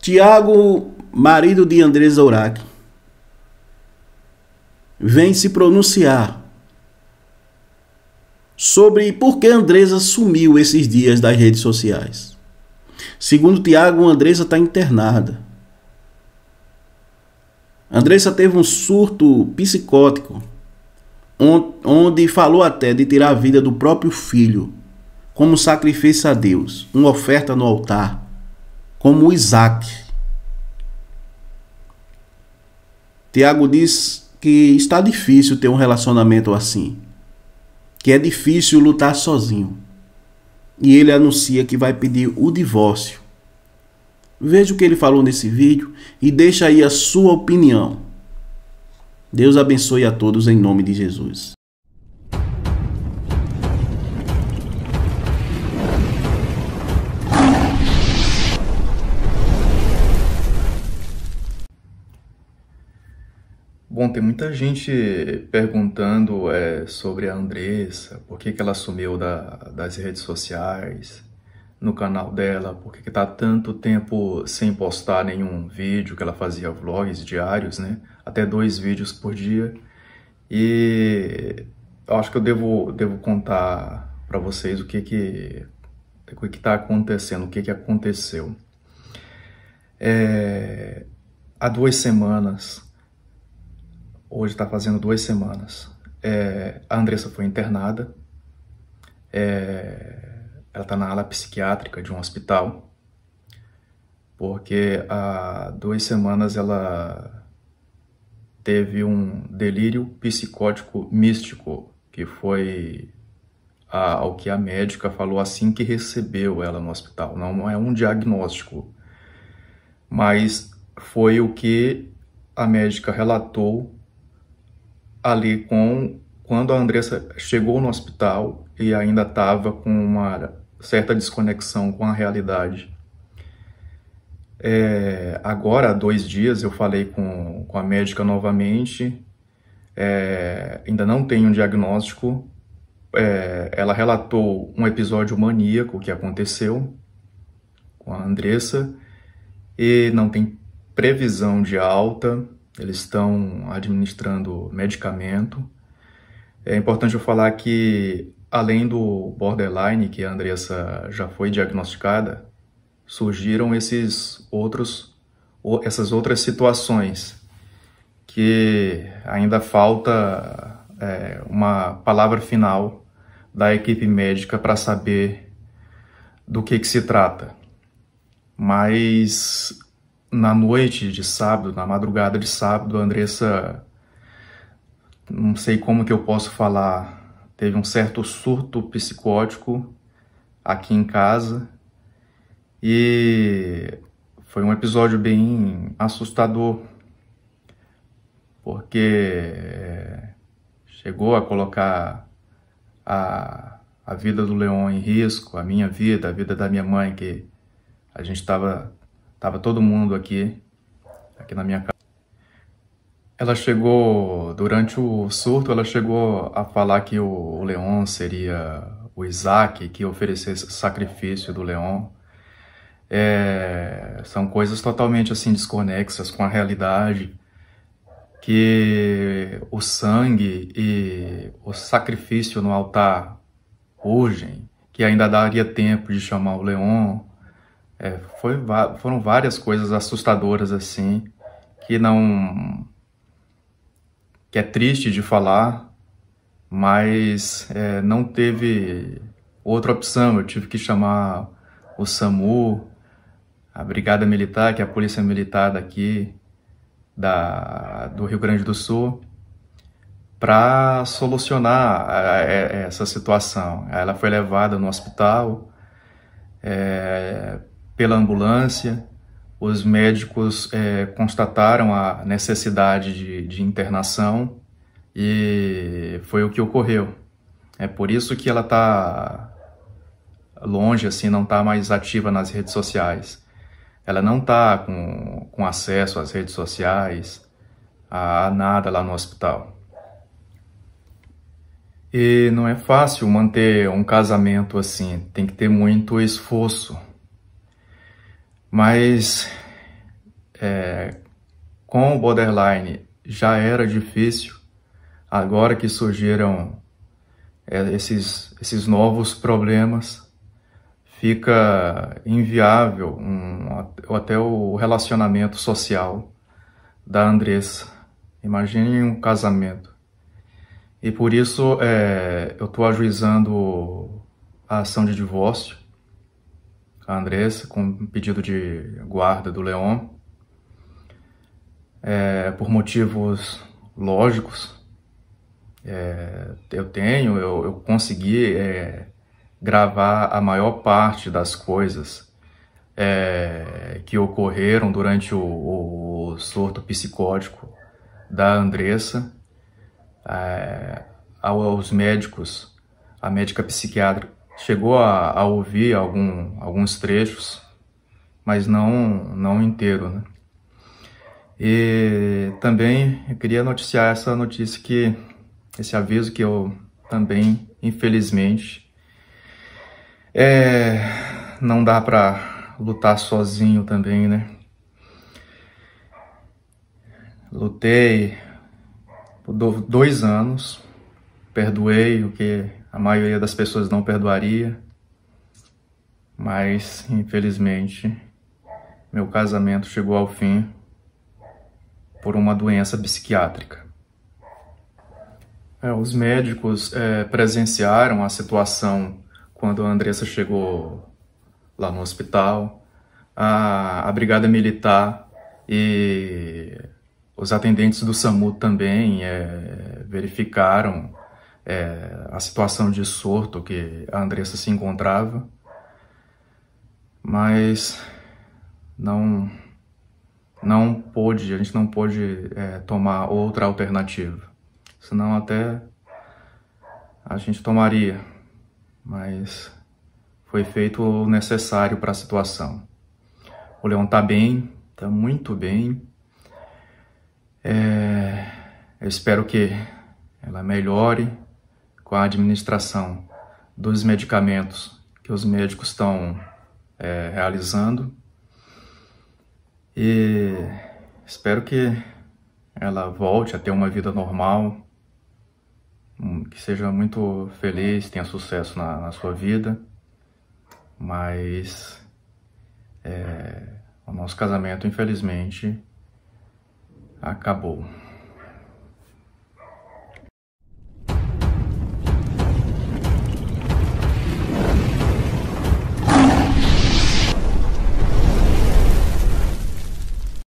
Tiago, marido de Andresa Zourac, vem se pronunciar sobre por que Andresa sumiu esses dias das redes sociais. Segundo Tiago, Andresa está internada. Andressa teve um surto psicótico, onde falou até de tirar a vida do próprio filho, como sacrifício a Deus, uma oferta no altar como Isaac. Tiago diz que está difícil ter um relacionamento assim, que é difícil lutar sozinho. E ele anuncia que vai pedir o divórcio. Veja o que ele falou nesse vídeo e deixa aí a sua opinião. Deus abençoe a todos em nome de Jesus. Bom, tem muita gente perguntando é, sobre a Andressa, por que, que ela sumiu da, das redes sociais, no canal dela, por que está tanto tempo sem postar nenhum vídeo, que ela fazia vlogs diários, né? Até dois vídeos por dia. E eu acho que eu devo, devo contar para vocês o que que o que está acontecendo, o que que aconteceu. É, há duas semanas Hoje está fazendo duas semanas. É, a Andressa foi internada. É, ela está na ala psiquiátrica de um hospital. Porque há duas semanas ela teve um delírio psicótico místico, que foi a, ao que a médica falou assim que recebeu ela no hospital. Não, não é um diagnóstico, mas foi o que a médica relatou ali com quando a Andressa chegou no hospital e ainda estava com uma certa desconexão com a realidade. É, agora, há dois dias, eu falei com, com a médica novamente, é, ainda não tem um diagnóstico. É, ela relatou um episódio maníaco que aconteceu com a Andressa e não tem previsão de alta. Eles estão administrando medicamento. É importante eu falar que, além do borderline, que a Andressa já foi diagnosticada, surgiram esses outros, essas outras situações que ainda falta é, uma palavra final da equipe médica para saber do que, que se trata. Mas na noite de sábado, na madrugada de sábado, a Andressa, não sei como que eu posso falar, teve um certo surto psicótico aqui em casa e foi um episódio bem assustador, porque eh, chegou a colocar a, a vida do Leon em risco, a minha vida, a vida da minha mãe, que a gente estava Tava todo mundo aqui, aqui na minha casa. Ela chegou, durante o surto, ela chegou a falar que o, Leon seria o Isaac, que oferecesse sacrifício do Leon. É, são coisas totalmente assim desconexas com a realidade que o sangue e o sacrifício no altar urgem, que ainda daria tempo de chamar o Leon, é, foi, foram várias coisas assustadoras assim, que não. que é triste de falar, mas é, não teve outra opção. Eu tive que chamar o SAMU, a Brigada Militar, que é a Polícia Militar daqui, da, do Rio Grande do Sul, para solucionar a, a, é, essa situação. Ela foi levada no hospital. É, pela ambulância. Os médicos é, constataram a necessidade de, de, internação e foi o que ocorreu. É por isso que ela está longe, assim, não está mais ativa nas redes sociais. Ela não está com, com acesso às redes sociais, a, a nada lá no hospital. E não é fácil manter um casamento assim, tem que ter muito esforço mas é, com o borderline já era difícil, agora que surgiram é, esses, esses novos problemas, fica inviável um, até o relacionamento social da Andressa. Imagine um casamento. E por isso é, eu estou ajuizando a ação de divórcio a Andressa com pedido de guarda do Leon. É, por motivos lógicos, é, eu tenho, eu, eu consegui é, gravar a maior parte das coisas é, que ocorreram durante o, o, surto psicótico da Andressa é, aos médicos, a médica psiquiatra, chegou a, a ouvir algum, alguns trechos, mas não, não inteiro. Né? E também eu queria noticiar essa notícia que, esse aviso que eu também, infelizmente, é, não dá para lutar sozinho também, né? Lutei por dois anos perdoei o que a maioria das pessoas não perdoaria, mas infelizmente meu casamento chegou ao fim por uma doença psiquiátrica. É, os médicos é, presenciaram a situação quando a Andressa chegou lá no hospital. A, a Brigada Militar e os atendentes do SAMU também é, verificaram é, a situação de surto que a Andressa se encontrava, mas não não pôde, a gente não pôde é, tomar outra alternativa, senão até a gente tomaria, mas foi feito o necessário para a situação. O Leão está bem, está muito bem. É, eu espero que ela melhore, com a administração dos medicamentos que os médicos estão é, realizando. E espero que ela volte a ter uma vida normal, que seja muito feliz, tenha sucesso na, na sua vida, mas é, o nosso casamento, infelizmente, acabou.